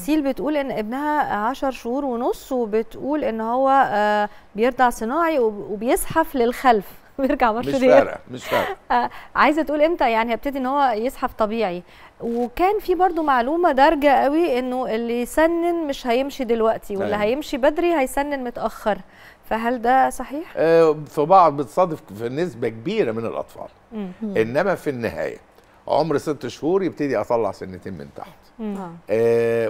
سيل بتقول ان ابنها عشر شهور ونص وبتقول ان هو آه، بيرضع صناعي وبيزحف للخلف بيرجع مش فارقه مش فارقه آه، عايزه تقول امتى يعني هبتدي ان هو يزحف طبيعي وكان في برضو معلومه دارجه قوي انه اللي يسنن مش هيمشي دلوقتي واللي هيمشي بدري هيسنن متاخر فهل ده صحيح؟ آه، في بعض بتصادف في نسبه كبيره من الاطفال انما في النهايه عمر ست شهور يبتدي اطلع سنتين من تحت آه نعم.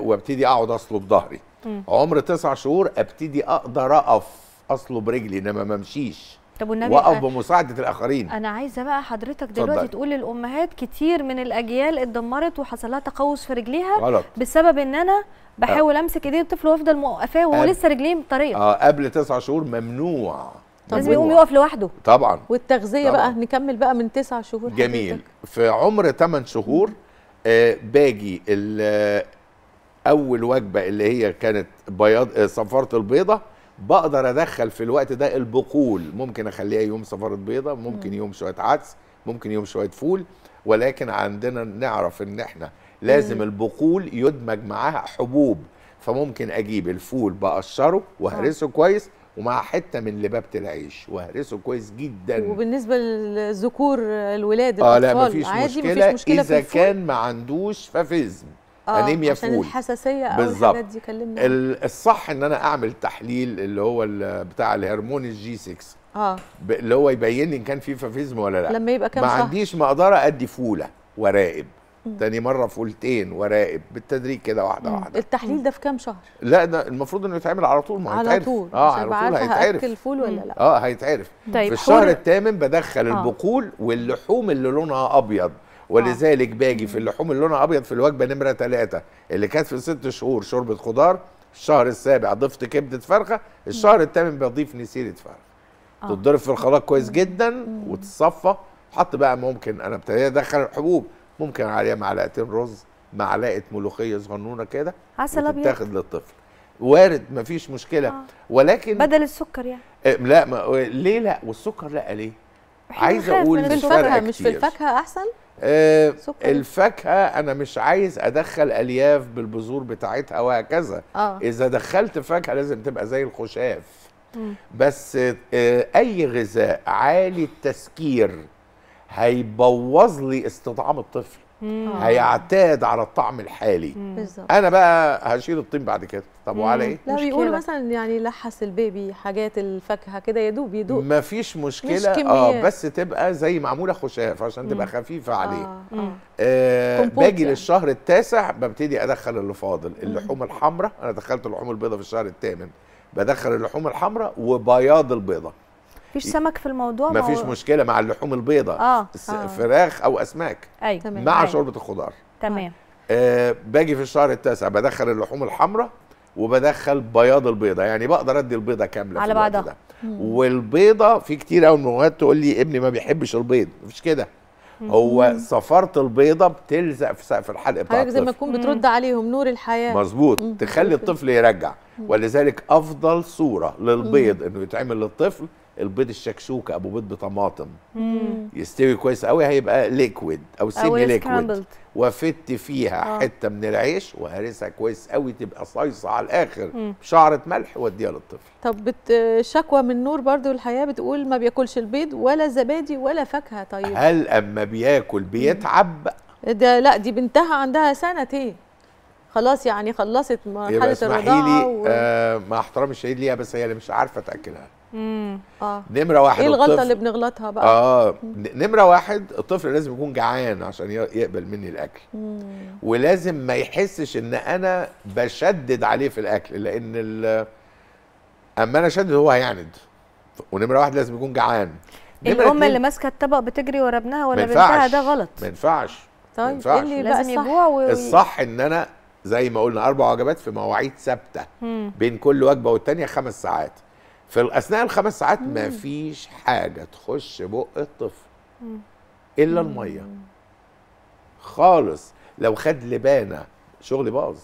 وابتدي اقعد اصلب ظهري عمر تسع شهور ابتدي اقدر اقف اصلب رجلي انما ما امشيش طب والنبي واقف آه، بمساعده الاخرين انا عايزه بقى حضرتك دلوقتي صدق. تقول للامهات كتير من الاجيال اتدمرت وحصل لها تقوس في رجليها غلط. بسبب ان انا بحاول أه. امسك ايدين الطفل وافضل موقفاه وهو أب... لسه رجليه طريقه اه قبل تسع شهور ممنوع لازم يقوم يقف لوحده طبعا والتغذيه طبعاً. بقى نكمل بقى من تسع شهور جميل حقيقتك. في عمر ثمان شهور آه، باجي آه، اول وجبه اللي هي كانت بياض آه، صفاره البيضه بقدر ادخل في الوقت ده البقول ممكن اخليها يوم صفاره بيضه ممكن يوم شويه عدس ممكن يوم شويه فول ولكن عندنا نعرف ان احنا لازم البقول يدمج معاها حبوب فممكن اجيب الفول بقشره وهرسه كويس ومع حته من لبابه العيش وهرسه كويس جدا وبالنسبه للذكور الولاد اه لا مفيش مشكله, مفيش مشكلة اذا كان ما عندوش فافيزم آه انيميا عشان فول الحساسيه او الحاجات دي كلمنا الصح ان انا اعمل تحليل اللي هو بتاع الهرمون الجي 6 اه اللي هو يبين لي ان كان في فافيزم ولا لا لما يبقى كام ما عنديش مقدره ادي فوله ورائب تاني مره فولتين وراقب بالتدريج كده واحده مم. واحده التحليل ده في كام شهر لا ده المفروض انه يتعمل على طول ما آه، على هيتعرف طول. اه على طول هيتعرف الفول ولا لا اه هيتعرف طيب في الشهر الثامن بدخل آه. البقول واللحوم اللي لونها آه. ابيض ولذلك آه. باجي في اللحوم اللي لونها ابيض في الوجبه نمره ثلاثة اللي كانت في ست شهور شوربه خضار الشهر السابع ضفت كبده فرخه الشهر الثامن بضيف نسيره فرخه آه. تتضرب في الخلاط كويس جدا وتتصفى حط بقى ممكن انا ابتديت ادخل الحبوب ممكن عليها معلقتين رز معلقه ملوخيه صغنونه كده عسل ابيض تاخد للطفل وارد مفيش مشكله آه. ولكن بدل السكر يعني آه، لا ما ليه لا والسكر لا ليه عايز اقول في الفاكهه مش في الفاكهه احسن آه الفاكهه انا مش عايز ادخل الياف بالبذور بتاعتها وهكذا آه. اذا دخلت فاكهه لازم تبقى زي الخشاف م. بس آه اي غذاء عالي التسكير هيبوظ لي استطعام الطفل مم. هيعتاد على الطعم الحالي مم. انا بقى هشيل الطين بعد كده طب وعلى ايه لا بيقولوا مثلا يعني لحس البيبي حاجات الفاكهه كده يدوب يدوب مفيش مشكله مش اه بس تبقى زي معموله خشاف عشان تبقى خفيفه عليه آه. آه. آه باجي يعني. للشهر التاسع ببتدي ادخل اللي فاضل اللحوم الحمراء انا دخلت اللحوم البيضاء في الشهر الثامن بدخل اللحوم الحمراء وبياض البيضه مفيش سمك في الموضوع مفيش هو... مشكله مع اللحوم البيضاء آه. آه. فراخ او اسماك أيوة. مع أي. أيوة. شوربه الخضار تمام آه باجي في الشهر التاسع بدخل اللحوم الحمراء وبدخل بياض البيضه يعني بقدر ادي البيضه كامله على بعضها والبيضه في كتير قوي من تقول لي ابني ما بيحبش البيض مفيش كده هو صفاره البيضه بتلزق في سقف الحلق بتاع زي ما تكون بترد عليهم نور الحياه مظبوط تخلي الطفل يرجع ولذلك افضل صوره للبيض انه يتعمل للطفل البيض الشكشوكة ابو بيض بطماطم يستوي كويس قوي هيبقى ليكويد او سيمي ليكويد وفت فيها آه. حته من العيش وهرسها كويس قوي تبقى صيصه على الاخر مم. بشعره ملح واديها للطفل طب بتشكوى شكوى من نور برضو الحياه بتقول ما بياكلش البيض ولا زبادي ولا فاكهه طيب هل اما بياكل بيتعب ده لا دي بنتها عندها سنتين خلاص يعني خلصت مرحله الرضاعه و... آه مع احترامي الشديد ليها بس هي اللي مش عارفه تاكلها امم اه نمره واحد ايه الغلطه اللي بنغلطها بقى اه نمره واحد الطفل لازم يكون جعان عشان يقبل مني الاكل مم. ولازم ما يحسش ان انا بشدد عليه في الاكل لان اما انا شدد هو هيعند ونمره واحد لازم يكون جعان الام اللي ماسكه الطبق بتجري ورا ابنها ولا بنتها ده غلط ما ينفعش طيب منفعش. إيه اللي لازم يجوع و... الصح ان انا زي ما قلنا اربع وجبات في مواعيد ثابته بين كل وجبه والتانيه خمس ساعات في اثناء الخمس ساعات ما فيش حاجه تخش بق الطفل الا الميه خالص لو خد لبانه شغلي باظ